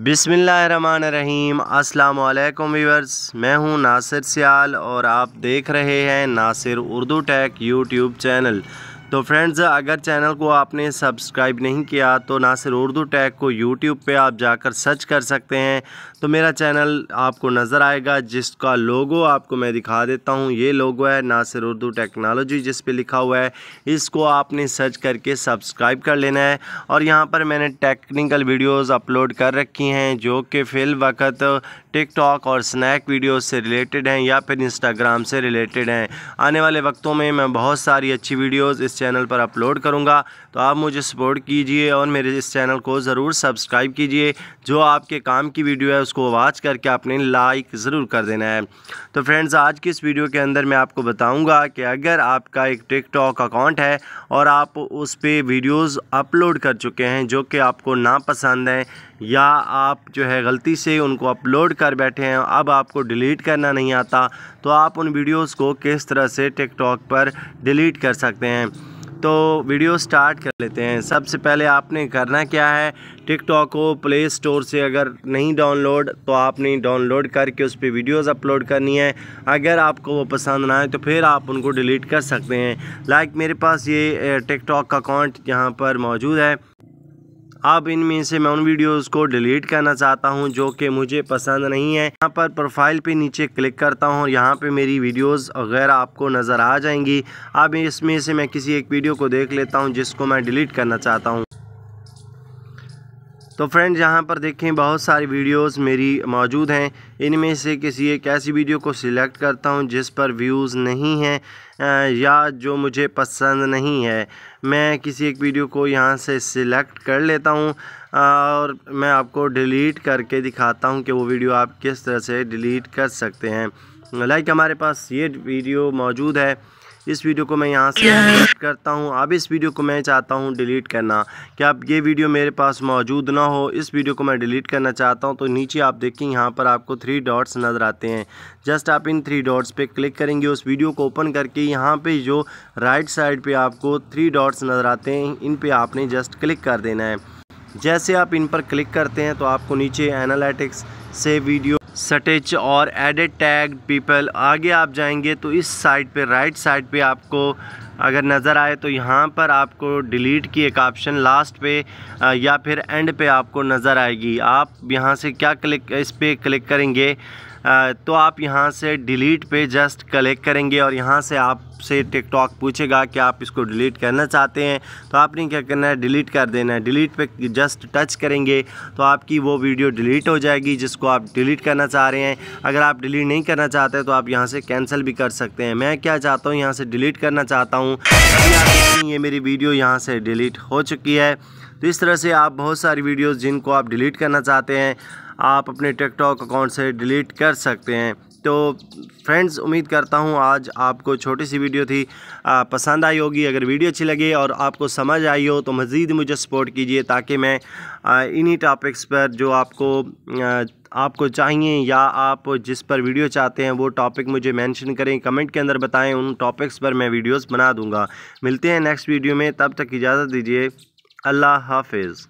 बिसमीम अल्लाम वीवर्स मैं हूं नासिर सियाल और आप देख रहे हैं Nasir Urdu tech YouTube channel तो फ्रेंड्स अगर चैनल को आपने सब्सक्राइब नहीं किया तो ना सिर उर्दू टैग को यूट्यूब पे आप जाकर सर्च कर सकते हैं तो मेरा चैनल आपको नज़र आएगा जिसका लोगो आपको मैं दिखा देता हूँ ये लोगो है नासिर उर्दू टेक्नोलॉजी जिस पे लिखा हुआ है इसको आपने सर्च करके सब्सक्राइब कर लेना है और यहाँ पर मैंने टेक्निकल वीडियोज़ अपलोड कर रखी हैं जो कि फ़िल वक्त टिकटॉक और स्नैक वीडियोस से रिलेटेड हैं या फिर इंस्टाग्राम से रिलेटेड हैं आने वाले वक्तों में मैं बहुत सारी अच्छी वीडियोज़ इस चैनल पर अपलोड करूँगा तो आप मुझे सपोर्ट कीजिए और मेरे इस चैनल को ज़रूर सब्सक्राइब कीजिए जो आपके काम की वीडियो है उसको वॉच करके आपने लाइक ज़रूर कर देना है तो फ्रेंड्स आज की इस वीडियो के अंदर मैं आपको बताऊँगा कि अगर आपका एक टिकटॉक अकाउंट है और आप उस पर वीडियोज़ अपलोड कर चुके हैं जो कि आपको नापसंद हैं या आप जो है गलती से उनको अपलोड कर बैठे हैं अब आपको डिलीट करना नहीं आता तो आप उन वीडियोस को किस तरह से टिकटॉक पर डिलीट कर सकते हैं तो वीडियो स्टार्ट कर लेते हैं सबसे पहले आपने करना क्या है टिकटॉक को प्ले स्टोर से अगर नहीं डाउनलोड तो आपने डाउनलोड करके उस पर वीडियोज़ अपलोड करनी है अगर आपको वो पसंद ना आए तो फिर आप उनको डिलीट कर सकते हैं लाइक मेरे पास ये टिकटॉक का अकाउंट यहाँ पर मौजूद है अब इनमें से मैं उन वीडियोस को डिलीट करना चाहता हूं जो कि मुझे पसंद नहीं है यहाँ पर प्रोफाइल पे नीचे क्लिक करता हूं यहाँ पे मेरी वीडियोस वगैरह आपको नज़र आ जाएंगी अब इसमें से मैं किसी एक वीडियो को देख लेता हूँ जिसको मैं डिलीट करना चाहता हूँ तो फ्रेंड्स यहाँ पर देखें बहुत सारी वीडियोस मेरी मौजूद हैं इनमें से किसी एक ऐसी वीडियो को सिलेक्ट करता हूँ जिस पर व्यूज़ नहीं हैं या जो मुझे पसंद नहीं है मैं किसी एक वीडियो को यहाँ से सिलेक्ट कर लेता हूँ और मैं आपको डिलीट करके दिखाता हूँ कि वो वीडियो आप किस तरह से डिलीट कर सकते हैं लाइक हमारे पास ये वीडियो मौजूद है इस वीडियो को मैं यहाँ से डिलीट करता हूँ अब इस वीडियो को मैं चाहता हूँ डिलीट करना क्या आप ये वीडियो मेरे पास मौजूद ना हो इस वीडियो को मैं डिलीट करना चाहता हूँ तो नीचे आप देखें यहाँ पर आपको थ्री डॉट्स नज़र आते हैं जस्ट आप इन थ्री डॉट्स पे क्लिक करेंगे उस वीडियो को ओपन करके यहाँ पे जो राइट साइड पे आपको थ्री डॉट्स नज़र आते हैं इन पे आपने जस्ट क्लिक कर देना है जैसे आप इन पर क्लिक करते हैं तो आपको नीचे एनालिटिक्स से वीडियो सटिच और एडिट टैग पीपल आगे आप जाएंगे तो इस साइड पे राइट साइड पे आपको अगर नज़र आए तो यहाँ पर आपको डिलीट की एक ऑप्शन लास्ट पे या फिर एंड पे आपको नज़र आएगी आप यहाँ से क्या क्लिक इस पर क्लिक करेंगे तो आप यहाँ से डिलीट पे जस्ट कलेक्ट करेंगे और यहाँ से आपसे टिकटॉक पूछेगा कि आप इसको डिलीट करना चाहते हैं तो आपने क्या करना है डिलीट कर देना है डिलीट पे जस्ट टच करेंगे तो आपकी वो वीडियो डिलीट हो जाएगी जिसको आप डिलीट करना चाह रहे हैं अगर आप डिलीट नहीं करना चाहते तो आप यहाँ से कैंसिल भी कर सकते हैं मैं क्या चाहता हूँ यहाँ से डिलीट करना चाहता हूँ ये मेरी वीडियो यहाँ से डिलीट हो चुकी है तो इस तरह से आप बहुत सारी वीडियोज़ जिनको आप डिलीट करना चाहते हैं आप अपने टिकटॉक अकाउंट से डिलीट कर सकते हैं तो फ्रेंड्स उम्मीद करता हूँ आज आपको छोटी सी वीडियो थी आ, पसंद आई होगी अगर वीडियो अच्छी लगे और आपको समझ आई हो तो मज़ीद मुझे सपोर्ट कीजिए ताकि मैं इन्हीं टॉपिक्स पर जो आपको आ, आपको चाहिए या आप जिस पर वीडियो चाहते हैं वो टॉपिक मुझे मेंशन करें कमेंट के अंदर बताएं उन टॉपिक्स पर मैं वीडियोज़ बना दूंगा मिलते हैं नेक्स्ट वीडियो में तब तक इजाज़त दीजिए अल्लाह हाफिज़